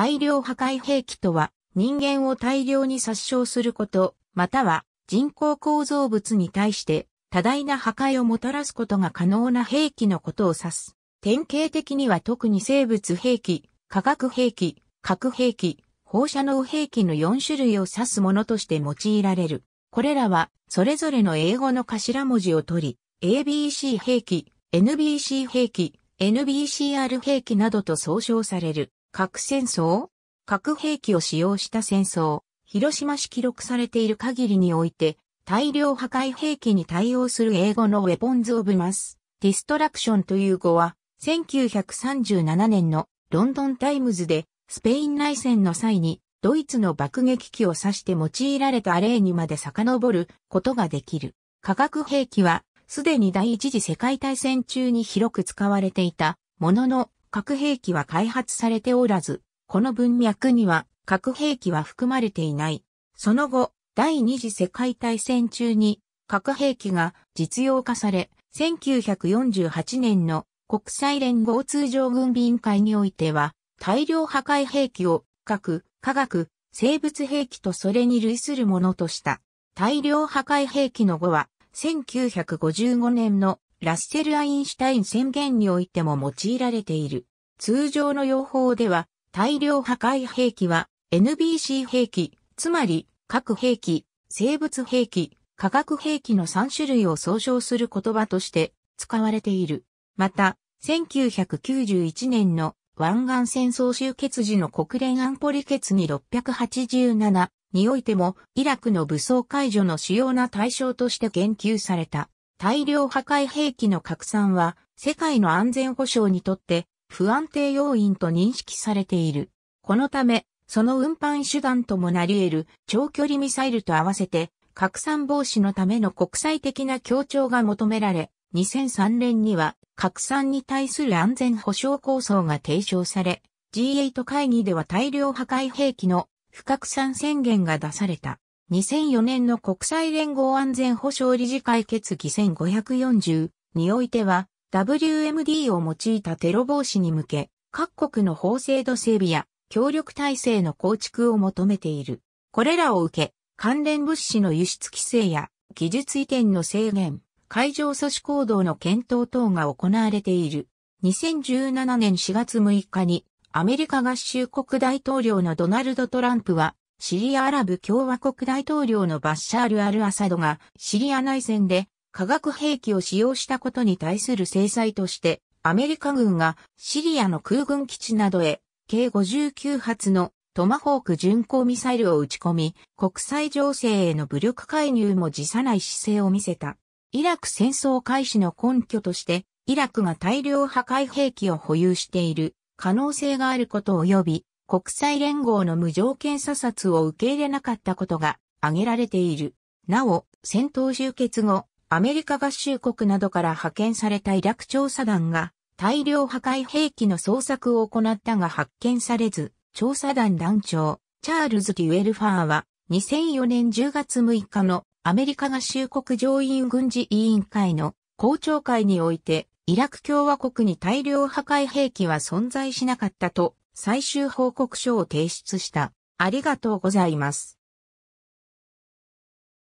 大量破壊兵器とは、人間を大量に殺傷すること、または人工構造物に対して多大な破壊をもたらすことが可能な兵器のことを指す。典型的には特に生物兵器、化学兵器、核兵器、放射能兵器の4種類を指すものとして用いられる。これらは、それぞれの英語の頭文字を取り、ABC 兵器、NBC 兵器、NBCR 兵器などと総称される。核戦争核兵器を使用した戦争、広島市記録されている限りにおいて、大量破壊兵器に対応する英語の Weapons of Mass d ク s t r u c t i o n という語は、1937年のロンドンタイムズでスペイン内戦の際にドイツの爆撃機を指して用いられた例にまで遡ることができる。化学兵器はすでに第一次世界大戦中に広く使われていたものの核兵器は開発されておらず、この文脈には核兵器は含まれていない。その後、第二次世界大戦中に核兵器が実用化され、1948年の国際連合通常軍備委員会においては、大量破壊兵器を核、化学、生物兵器とそれに類するものとした。大量破壊兵器の後は、1955年のラッセル・アインシュタイン宣言においても用いられている。通常の用法では、大量破壊兵器は NBC 兵器、つまり核兵器、生物兵器、化学兵器の3種類を総称する言葉として使われている。また、1991年の湾岸戦争終結時の国連安保理決議687においても、イラクの武装解除の主要な対象として言及された。大量破壊兵器の拡散は世界の安全保障にとって不安定要因と認識されている。このため、その運搬手段ともなり得る長距離ミサイルと合わせて拡散防止のための国際的な協調が求められ、2003年には拡散に対する安全保障構想が提唱され、G8 会議では大量破壊兵器の不拡散宣言が出された。2004年の国際連合安全保障理事会決議1540においては WMD を用いたテロ防止に向け各国の法制度整備や協力体制の構築を求めている。これらを受け関連物資の輸出規制や技術移転の制限、海上阻止行動の検討等が行われている。2017年4月6日にアメリカ合衆国大統領のドナルド・トランプはシリアアラブ共和国大統領のバッシャール・アル・アサドがシリア内戦で化学兵器を使用したことに対する制裁としてアメリカ軍がシリアの空軍基地などへ計59発のトマホーク巡航ミサイルを撃ち込み、国際情勢への武力介入も辞さない姿勢を見せた。イラク戦争開始の根拠として、イラクが大量破壊兵器を保有している可能性があること及び、国際連合の無条件査察を受け入れなかったことが挙げられている。なお、戦闘終結後、アメリカ合衆国などから派遣されたイラク調査団が大量破壊兵器の捜索を行ったが発見されず、調査団団長、チャールズ・デュエルファーは2004年10月6日のアメリカ合衆国上院軍事委員会の公聴会において、イラク共和国に大量破壊兵器は存在しなかったと最終報告書を提出した。ありがとうございます。